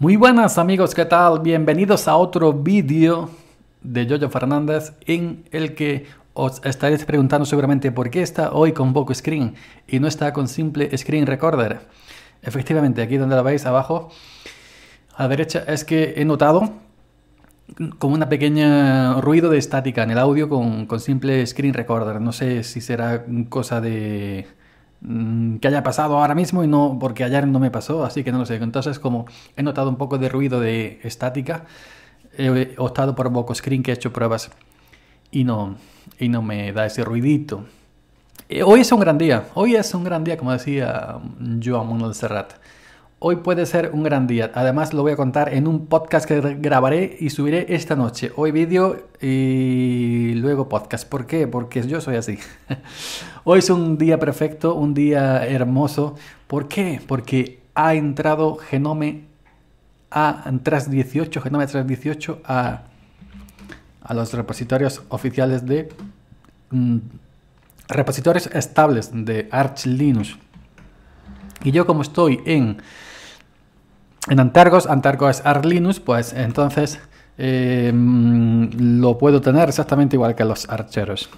Muy buenas amigos, ¿qué tal? Bienvenidos a otro vídeo de Jojo Fernández en el que os estaréis preguntando seguramente por qué está hoy con poco screen y no está con simple screen recorder. Efectivamente, aquí donde la veis abajo a la derecha es que he notado como una pequeña ruido de estática en el audio con simple screen recorder. No sé si será cosa de, Mm, que haya pasado ahora mismo y no porque ayer no me pasó, así que no lo sé. Entonces, como he notado un poco de ruido de estática, he optado por Boco Screen que he hecho pruebas y no, y no me da ese ruidito. Eh, hoy es un gran día, hoy es un gran día, como decía Joan Manuel Serrat. Hoy puede ser un gran día. Además lo voy a contar en un podcast que grabaré y subiré esta noche. Hoy vídeo y luego podcast. ¿Por qué? Porque yo soy así. Hoy es un día perfecto, un día hermoso. ¿Por qué? Porque ha entrado Genome a, tras 18, Genome tras 18 a, a los repositorios oficiales de... Mm, repositorios estables de Arch Linux. Y yo como estoy en en Antargos, Antargos es Linux, pues entonces eh, mm, lo puedo tener exactamente igual que los archeros.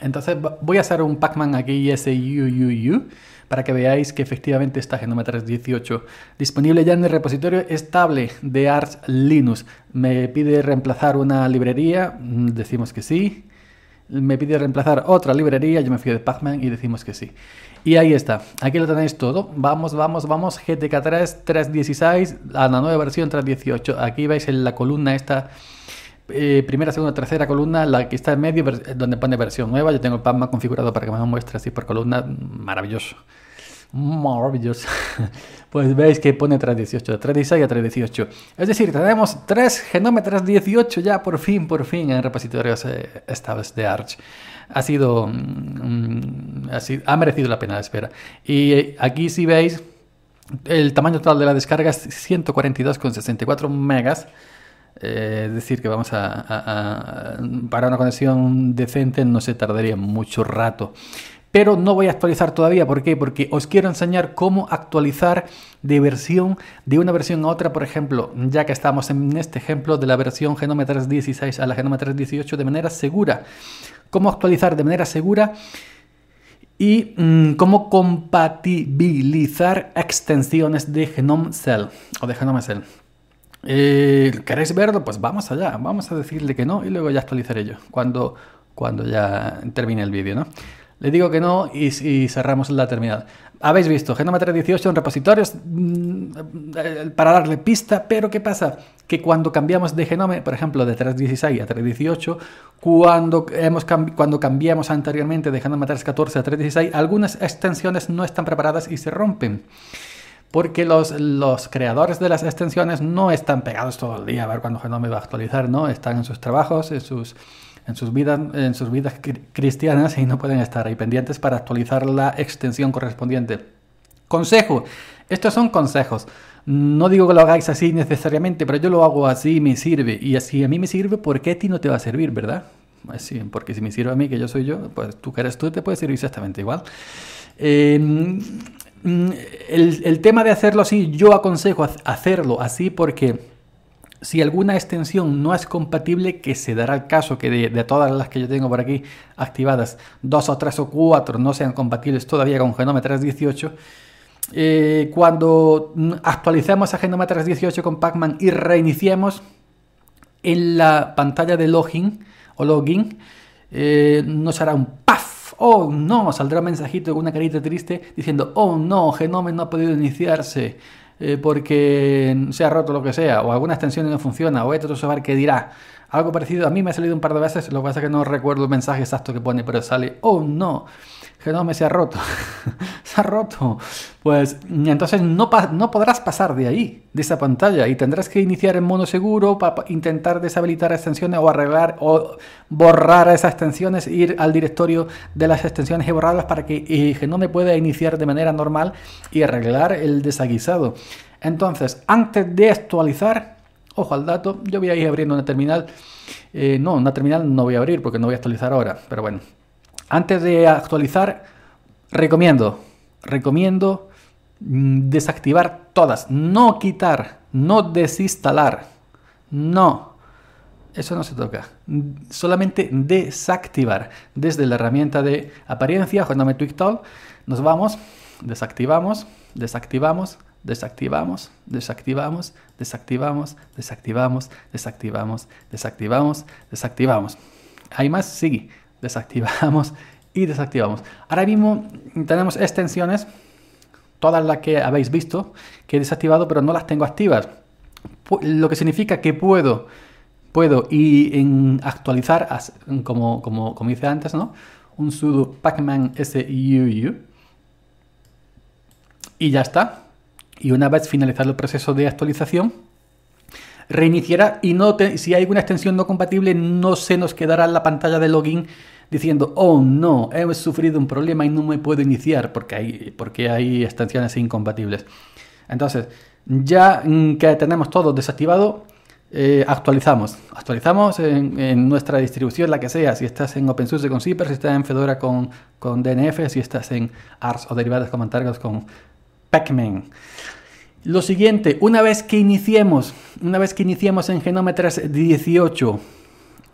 Entonces voy a hacer un PACMAN aquí, aquí SUUU para que veáis que efectivamente está Genome 18 disponible ya en el repositorio estable de Arch Linux. Me pide reemplazar una librería, mm, decimos que sí me pide reemplazar otra librería, yo me fío de Pacman y decimos que sí. Y ahí está, aquí lo tenéis todo. Vamos, vamos, vamos, GTK 3, 3.16, a la nueva versión 3.18. Aquí veis en la columna esta, eh, primera, segunda, tercera columna, la que está en medio, donde pone versión nueva. Yo tengo el Pacman configurado para que me lo muestre así por columna, maravilloso. Maravilloso, pues veis que pone 318, 316 a 318. Es decir, tenemos tres genómetros 18 ya por fin, por fin en repositorios eh, estables de Arch. Ha sido, mm, mm, ha merecido la pena la espera. Y eh, aquí si veis, el tamaño total de la descarga es 142,64 megas. Eh, es decir, que vamos a, Para una conexión decente no se tardaría mucho rato pero no voy a actualizar todavía. ¿Por qué? Porque os quiero enseñar cómo actualizar de versión de una versión a otra, por ejemplo, ya que estamos en este ejemplo de la versión Genome 3.16 a la Genome 3.18 de manera segura. Cómo actualizar de manera segura y mm, cómo compatibilizar extensiones de Genome Cell o de Genome Cell. Eh, ¿Queréis verlo? Pues vamos allá, vamos a decirle que no y luego ya actualizaré yo cuando, cuando ya termine el vídeo, ¿no? Le digo que no y, cerramos la terminal. Habéis visto, Genoma 318 en repositorios mm, eh, para darle pista, pero ¿qué pasa? Que cuando cambiamos de Genome, por ejemplo, de 316 a 318, cuando, hemos cuando cambiamos anteriormente de genoma 314 a 316, algunas extensiones no están preparadas y se rompen porque los, los, creadores de las extensiones no están pegados todo el día a ver cuándo Genome va a actualizar, ¿no? Están en sus trabajos, en sus en sus vidas, en sus vidas cristianas y no pueden estar ahí pendientes para actualizar la extensión correspondiente. Consejo, estos son consejos. No digo que lo hagáis así necesariamente, pero yo lo hago así y me sirve. Y así a mí me sirve, ¿por qué a ti no te va a servir, verdad? Pues porque si me sirve a mí, que yo soy yo, pues tú que eres tú te puede servir exactamente igual. Em, mm, el, el, tema de hacerlo así, yo aconsejo hacerlo así porque si alguna extensión no es compatible, que se dará el caso que de, todas las que yo tengo por aquí activadas, dos o tres o cuatro no sean compatibles todavía con Genome 318, eh, cuando actualizamos a Genome 318 con Pacman y reiniciemos en la pantalla de login o login, eh, nos hará un ¡paf! ¡Oh no! Saldrá un mensajito con una carita triste diciendo ¡Oh no! Genome no ha podido iniciarse. Eh, porque se ha roto lo que sea, o alguna extensión no funciona, o este otro software que dirá. Algo parecido a mí me ha salido un par de veces, lo que pasa es que no recuerdo el mensaje exacto que pone, pero sale, oh no genome se ha roto, se ha roto. Pues entonces no, no podrás pasar de ahí, de esa pantalla, y tendrás que iniciar en mono seguro para intentar deshabilitar extensiones o arreglar o borrar esas extensiones, ir al directorio de las extensiones y borrarlas para eh, que no me pueda iniciar de manera normal y arreglar el desaguisado. Entonces, antes de actualizar, ojo al dato, yo voy a ir abriendo una terminal. Eh, no, una terminal no voy a abrir porque no voy a actualizar ahora, pero bueno, antes de actualizar, recomiendo, recomiendo mm, desactivar todas, no quitar, no desinstalar, no. Eso no se toca. Solamente desactivar. Desde la herramienta de apariencia, Twitch nos vamos, desactivamos, desactivamos, desactivamos, desactivamos, desactivamos, desactivamos, desactivamos, desactivamos, desactivamos. ¿Hay más? Sigue desactivamos y desactivamos. Ahora mismo tenemos extensiones, todas las que habéis visto, que he desactivado, pero no las tengo activas. Lo que significa que puedo, puedo y en actualizar, como, hice antes, ¿no? un sudo pacman suu y ya está. Y una vez finalizado el proceso de actualización, reiniciará y no si hay alguna extensión no compatible no se nos quedará la pantalla de login diciendo, oh no, he sufrido un problema y no me puedo iniciar porque hay, porque hay extensiones incompatibles. Entonces, ya mm, que tenemos todo desactivado, eh, actualizamos. Actualizamos en, nuestra distribución, la que sea, si estás en OpenSUSE con Zipper, si estás en Fedora con, con DNF, si estás en ARS o derivadas como con Pacman. Lo siguiente, una vez que iniciemos, una vez que iniciemos en genómetras 18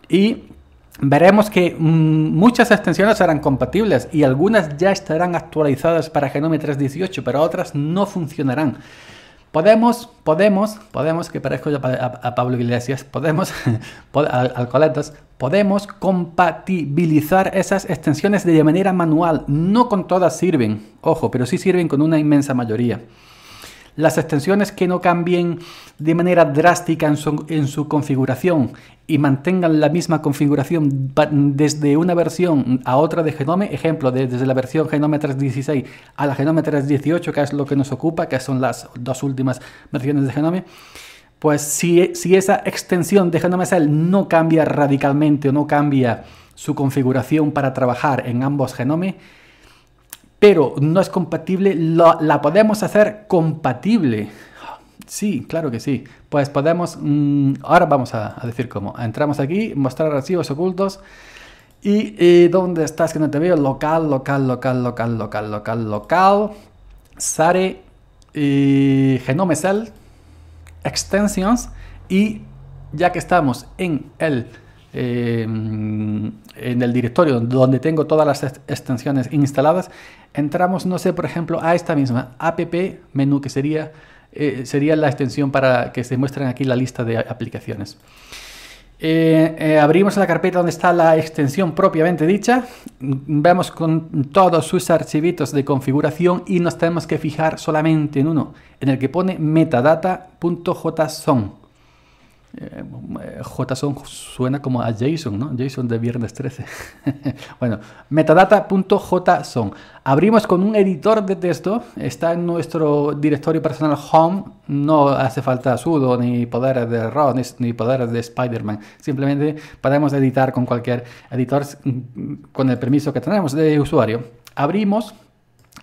y veremos que mm, muchas extensiones serán compatibles y algunas ya estarán actualizadas para genómetras 18, pero otras no funcionarán. Podemos, podemos, podemos, que parezco a, a Pablo Iglesias, podemos, al podemos compatibilizar esas extensiones de manera manual. No con todas sirven, ojo, pero sí sirven con una inmensa mayoría las extensiones que no cambien de manera drástica en su, configuración y mantengan la misma configuración desde una versión a otra de Genome, ejemplo, desde la versión Genome 3.16 a la Genome 3.18, que es lo que nos ocupa, que son las dos últimas versiones de Genome, pues si, esa extensión de Genome Cell no cambia radicalmente o no cambia su configuración para trabajar en ambos Genome, pero no es compatible, la podemos hacer compatible. Sí, claro que sí. Pues podemos, mm, ahora vamos a, decir cómo. Entramos aquí, mostrar archivos ocultos. Y eh, ¿dónde estás que no te veo? Local, local, local, local, local, local, local. Sare, eh, Genome Cell, Extensions. Y ya que estamos en el Em, en el directorio donde tengo todas las extensiones instaladas, entramos, no sé, por ejemplo, a esta misma app menú que sería, eh, sería la extensión para que se muestren aquí la lista de aplicaciones. Eh, eh, abrimos la carpeta donde está la extensión propiamente dicha, vemos con todos sus archivitos de configuración y nos tenemos que fijar solamente en uno, en el que pone metadata.json. Eh, JSON suena como a jason ¿no? JSON de viernes 13. bueno, metadata.json. Abrimos con un editor de texto. Está en nuestro directorio personal home. No hace falta sudo, ni poderes de ron ni, poderes de Spider-Man. Simplemente podemos editar con cualquier editor mm, con el permiso que tenemos de usuario. Abrimos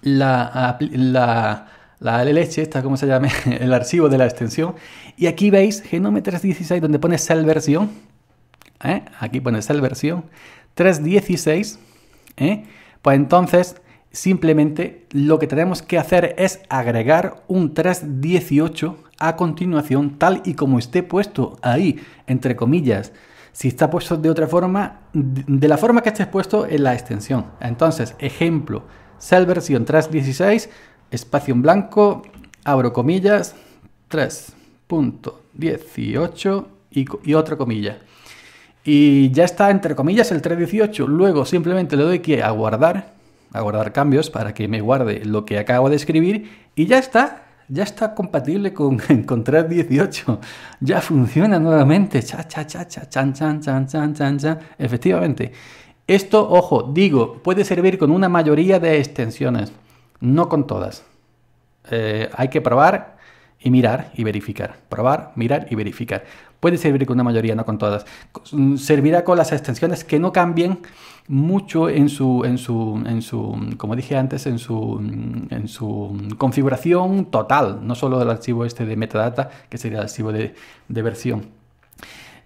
la, la la LLH, está como se llame, el archivo de la extensión. Y aquí veis genome 316 donde pone cell versión. ¿eh? Aquí pone cell versión 316. ¿eh? Pues entonces simplemente lo que tenemos que hacer es agregar un 318 a continuación tal y como esté puesto ahí, entre comillas. Si está puesto de otra forma, de la forma que esté puesto en la extensión. Entonces, ejemplo, cell versión 316 espacio en blanco, abro comillas, 3.18 y, otra comilla. Y ya está, entre comillas, el 3.18. Luego simplemente le doy que a guardar, a guardar cambios para que me guarde lo que acabo de escribir y ya está. Ya está compatible con, con 3.18. Ya funciona nuevamente. Efectivamente. Esto, ojo, digo, puede servir con una mayoría de extensiones. No con todas. Eh, hay que probar y mirar y verificar. Probar, mirar y verificar. Puede servir con una mayoría, no con todas. Mm, servirá con las extensiones que no cambien mucho en su, en su, en su como dije antes, en su, mm, en su configuración total, no solo del archivo este de metadata, que sería el archivo de, de versión.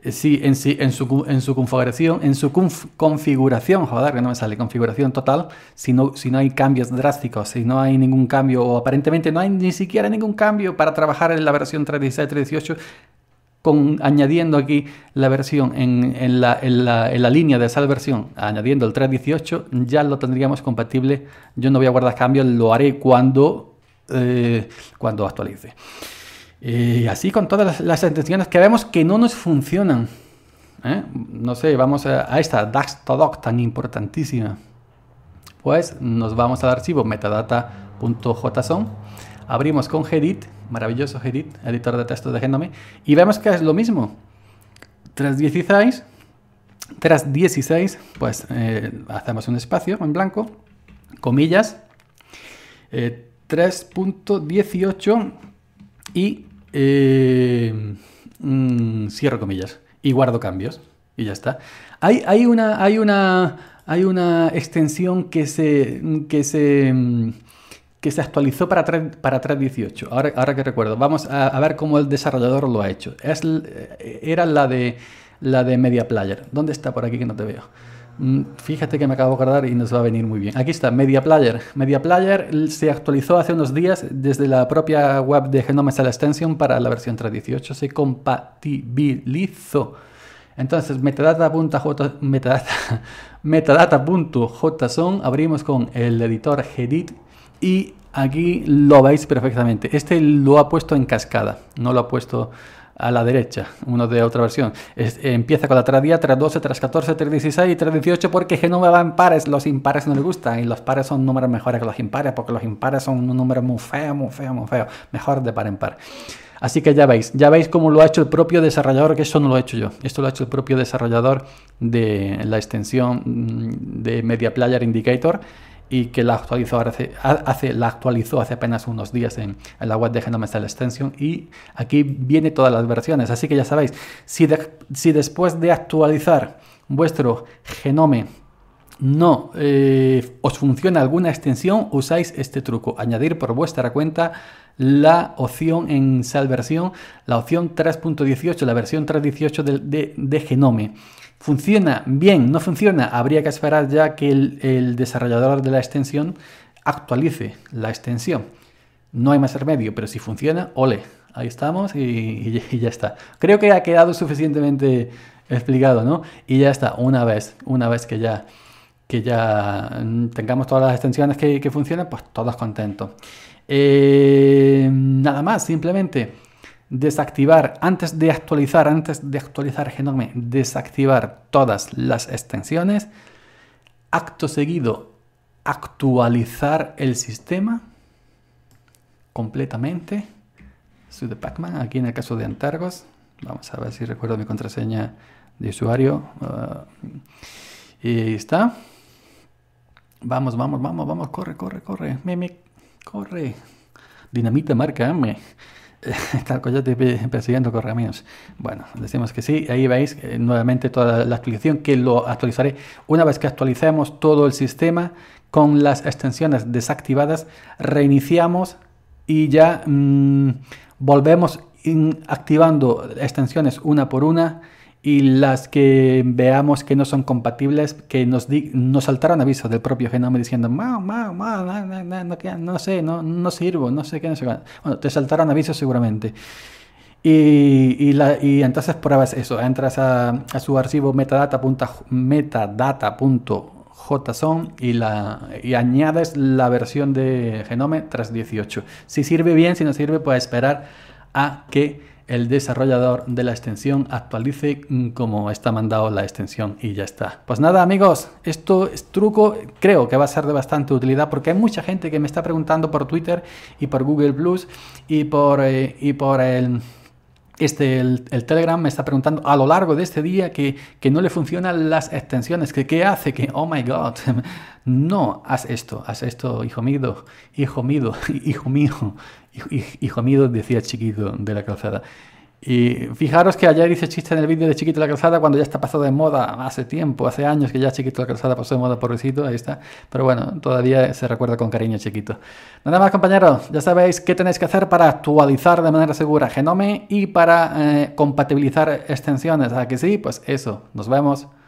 Eh, sí, en, en, su, en su configuración, en su configuración, joder, que no me sale, configuración total, si no, si no hay cambios drásticos, si no hay ningún cambio, o aparentemente no hay ni siquiera ningún cambio para trabajar en la versión 3.16, 3.18, con, añadiendo aquí la versión en, en, la, línea de esa versión, añadiendo el 3.18, ya lo tendríamos compatible. Yo no voy a guardar cambios, lo haré cuando, eh, cuando actualice. Y eh, así con todas las, intenciones que vemos que no nos funcionan. ¿eh? No sé, vamos a, esta doc tan importantísima. Pues nos vamos al archivo metadata.json, abrimos con Gedit, maravilloso Gedit, editor de texto de Genome, y vemos que es lo mismo. Tras 16, tras 16 pues eh, hacemos un espacio en blanco, comillas, 3.18 y eh, mm, cierro comillas, y guardo cambios, y ya está. Hay, hay, una, hay, una, hay una extensión que se, que se, mm, que se actualizó para, 3.18, ahora, ahora que recuerdo. Vamos a, ver cómo el desarrollador lo ha hecho. Es, eh, era la de, la de Media Player. ¿Dónde está por aquí que no te veo? Mm, fíjate que me acabo de acordar y nos va a venir muy bien. Aquí está, Media Player. Media Player se actualizó hace unos días desde la propia web de Genome Cell Extension para la versión 3.18. Se compatibilizó. Entonces, metadata.json, abrimos con el editor Gedit y aquí lo veis perfectamente. Este lo ha puesto en cascada, no lo ha puesto a la derecha, uno de otra versión. empieza con la tras tras 12, tras 14, tras 16 y tras 18 porque Genova va en pares, los impares no le gusta y los pares son números mejores que los impares porque los impares son un número muy feo, muy feo, muy feo, mejor de par en par. Así que ya veis, ya veis cómo lo ha hecho el propio desarrollador, que eso no lo he hecho yo, esto lo ha hecho el propio desarrollador de la extensión de Media Player Indicator y que la actualizó hace, hace, la actualizó hace apenas unos días en, la web de Genome Cell Extension y aquí viene todas las versiones. Así que ya sabéis, si, si después de actualizar vuestro genome no eh, os funciona alguna extensión, usáis este truco, añadir por vuestra cuenta la opción en sal versión, la opción 3.18, la versión 3.18 de Genome. Funciona bien, no funciona. Habría que esperar ya que el, desarrollador de la extensión actualice la extensión. No hay más remedio, pero si funciona, ole, ahí estamos y, ya está. Creo que ha quedado suficientemente explicado, ¿no? Y ya está, una vez, una vez que ya, que ya mm, tengamos todas las extensiones que, funcionan, pues todos contentos. Eh, nada más, simplemente desactivar, antes de actualizar, antes de actualizar Genome, desactivar todas las extensiones, acto seguido actualizar el sistema completamente, soy de Pacman, aquí en el caso de Antargos, vamos a ver si recuerdo mi contraseña de usuario, ah, Y y está, vamos, vamos, vamos, vamos, corre, corre, corre, meme, corre, dinamita marca M, está coyote persiguiendo Bueno, decimos que sí, ahí veis eh, nuevamente toda la actualización que lo actualizaré. Una vez que actualicemos todo el sistema con las extensiones desactivadas, reiniciamos y ya mm, volvemos activando extensiones una por una y las que veamos que no son compatibles, que nos, nos saltaron avisos del propio genoma diciendo, no, sé, no, no sirvo, no sé qué, no sé Bueno, te saltaron avisos seguramente. Y, la, entonces pruebas eso, entras a, su archivo metadata.json y, añades la versión de Genome 18. Si sirve bien, si no sirve, puedes esperar a que el desarrollador de la extensión actualice mm, como está mandado la extensión y ya está. Pues nada amigos, esto es truco creo que va a ser de bastante utilidad porque hay mucha gente que me está preguntando por Twitter y por Google Plus y por, eh, y por el este, el, Telegram me está preguntando a lo largo de este día que, que no le funcionan las extensiones, que qué hace, que oh my god, no, haz esto, haz esto, hijo mío, hijo mío, hijo mío, hijo mío, decía chiquito de la calzada. Y fijaros que ayer dice chiste en el vídeo de Chiquito la Calzada cuando ya está pasado de moda hace tiempo, hace años que ya Chiquito la Calzada pasó de moda, pobrecito, ahí está. Pero bueno, todavía se recuerda con cariño Chiquito. Nada más compañeros, ya sabéis qué tenéis que hacer para actualizar de manera segura Genome y para eh, compatibilizar extensiones. ¿A que sí? Pues eso, nos vemos.